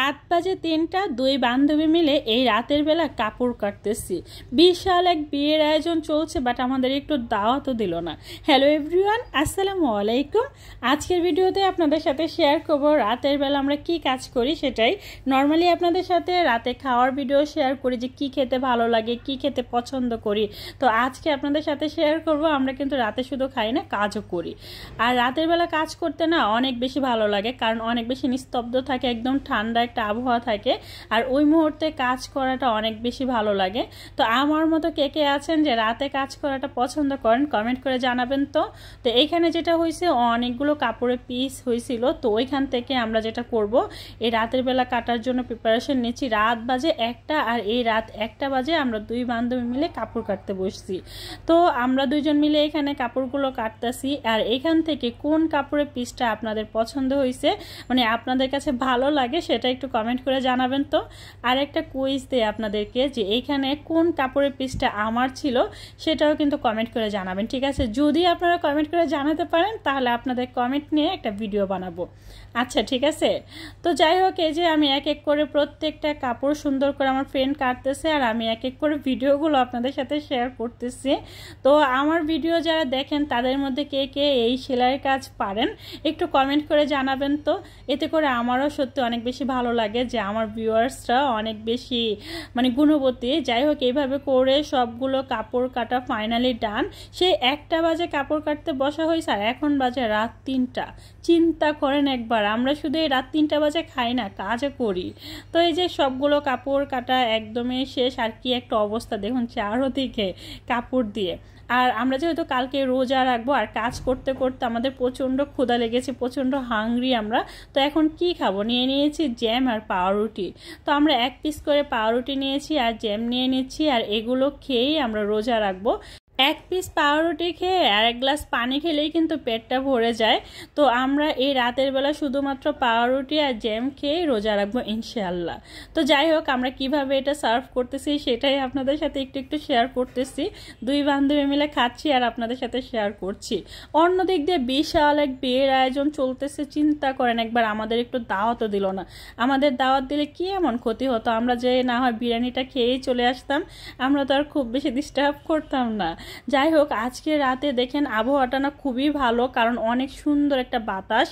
রাত বাজে তিনটা দুই বান্ধবী মিলে এই রাতের বেলা কাপড় কাটতেছি বিশাল এক বিয়ের আয়োজন চলছে বাট আমাদের একটু তো দিল না হ্যালো এভরিওয়ান আসসালামু আলাইকুম আজকের ভিডিওতে আপনাদের সাথে শেয়ার করব রাতের বেলা আমরা কি কাজ করি সেটাই নর্মালি আপনাদের সাথে রাতে খাওয়ার ভিডিও শেয়ার করি যে কি খেতে ভালো লাগে কি খেতে পছন্দ করি তো আজকে আপনাদের সাথে শেয়ার করব আমরা কিন্তু রাতে শুধু খাই না কাজও করি আর রাতের বেলা কাজ করতে না অনেক বেশি ভালো লাগে কারণ অনেক বেশি নিস্তব্ধ থাকে একদম ঠান্ডা ঠান্ডা একটা আবহাওয়া থাকে আর ওই মুহূর্তে কাজ করাটা অনেক বেশি ভালো লাগে তো আমার মতো কে কে আছেন যে রাতে কাজ করাটা পছন্দ করেন কমেন্ট করে জানাবেন তো তো এইখানে যেটা হয়েছে অনেকগুলো কাপড়ের পিস হয়েছিল তো ওইখান থেকে আমরা যেটা করব এই রাতের বেলা কাটার জন্য প্রিপারেশন নিচ্ছি রাত বাজে একটা আর এই রাত একটা বাজে আমরা দুই বান্ধবী মিলে কাপড় কাটতে বসছি তো আমরা দুজন মিলে এখানে কাপড়গুলো কাটতেছি আর এখান থেকে কোন কাপড়ের পিসটা আপনাদের পছন্দ হয়েছে মানে আপনাদের কাছে ভালো লাগে সেটা সেটা একটু কমেন্ট করে জানাবেন তো আর একটা কুইজ দেয় আপনাদেরকে যে এইখানে কোন কাপড়ের পিসটা আমার ছিল সেটাও কিন্তু কমেন্ট করে জানাবেন ঠিক আছে যদি আপনারা কমেন্ট করে জানাতে পারেন তাহলে আপনাদের কমেন্ট নিয়ে একটা ভিডিও বানাবো আচ্ছা ঠিক আছে তো যাই হোক এই যে আমি এক এক করে প্রত্যেকটা কাপড় সুন্দর করে আমার ফ্রেন্ড কাটতেছে আর আমি এক এক করে ভিডিওগুলো আপনাদের সাথে শেয়ার করতেছি তো আমার ভিডিও যারা দেখেন তাদের মধ্যে কে কে এই সেলাইয়ের কাজ পারেন একটু কমেন্ট করে জানাবেন তো এতে করে আমারও সত্যি অনেক বেশি ভালো ভালো লাগে যে আমার ভিউয়ার্সরা অনেক বেশি মানে গুণবতী যাই হোক এইভাবে করে সবগুলো কাপড় কাটা ফাইনালি ডান সে একটা বাজে কাপড় কাটতে বসা হয়েছে আর এখন বাজে রাত তিনটা চিন্তা করেন একবার আমরা শুধু এই রাত তিনটা বাজে খাই না কাজও করি তো এই যে সবগুলো কাপড় কাটা একদমই শেষ আর কি একটা অবস্থা দেখুন চারোদিকে কাপড় দিয়ে আর আমরা যেহেতু কালকে রোজা রাখবো আর কাজ করতে করতে আমাদের প্রচণ্ড ক্ষুধা লেগেছে প্রচণ্ড হাংরি আমরা তো এখন কি খাবো নিয়ে নিয়েছি জ্যাম আর পাউরুটি তো আমরা এক পিস করে পাউরুটি নিয়েছি আর জ্যাম নিয়ে নিচ্ছি আর এগুলো খেয়েই আমরা রোজা রাখবো এক পিস পাউরুটি খেয়ে আর এক গ্লাস পানি খেলেই কিন্তু পেটটা ভরে যায় তো আমরা এই রাতের বেলা শুধুমাত্র পাউরুটি আর জ্যাম খেয়েই রোজা রাখবো ইনশাল্লাহ তো যাই হোক আমরা কিভাবে এটা সার্ভ করতেছি সেটাই আপনাদের সাথে একটু একটু শেয়ার করতেছি দুই বান্ধবী মিলে খাচ্ছি আর আপনাদের সাথে শেয়ার করছি অন্য দিক দিয়ে বিশাল এক বিয়ের আয়োজন চলতেছে চিন্তা করেন একবার আমাদের একটু দাওয়াতও দিল না আমাদের দাওয়াত দিলে কি এমন ক্ষতি হতো আমরা যে না হয় বিরিয়ানিটা খেয়েই চলে আসতাম আমরা তো আর খুব বেশি ডিস্টার্ব করতাম না যাই হোক আজকে রাতে দেখেন আবহাওয়াটা না খুবই ভালো কারণ অনেক সুন্দর একটা বাতাস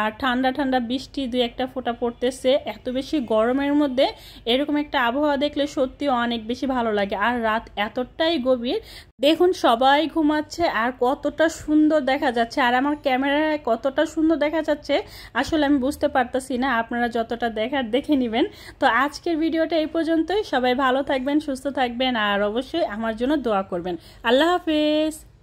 আর ঠান্ডা ঠান্ডা বৃষ্টি দুই একটা ফোটা পড়তেছে এত বেশি গরমের মধ্যে এরকম একটা আবহাওয়া দেখলে সত্যি অনেক বেশি ভালো লাগে আর রাত এতটাই গভীর দেখুন সবাই ঘুমাচ্ছে আর কতটা সুন্দর দেখা যাচ্ছে আর আমার ক্যামেরায় কতটা সুন্দর দেখা যাচ্ছে আসলে আমি বুঝতে পারতেছি না আপনারা যতটা দেখার দেখে নেবেন তো আজকের ভিডিওটা এই পর্যন্তই সবাই ভালো থাকবেন সুস্থ থাকবেন আর অবশ্যই আমার জন্য দোয়া করবেন আল্লাহ হাফিজ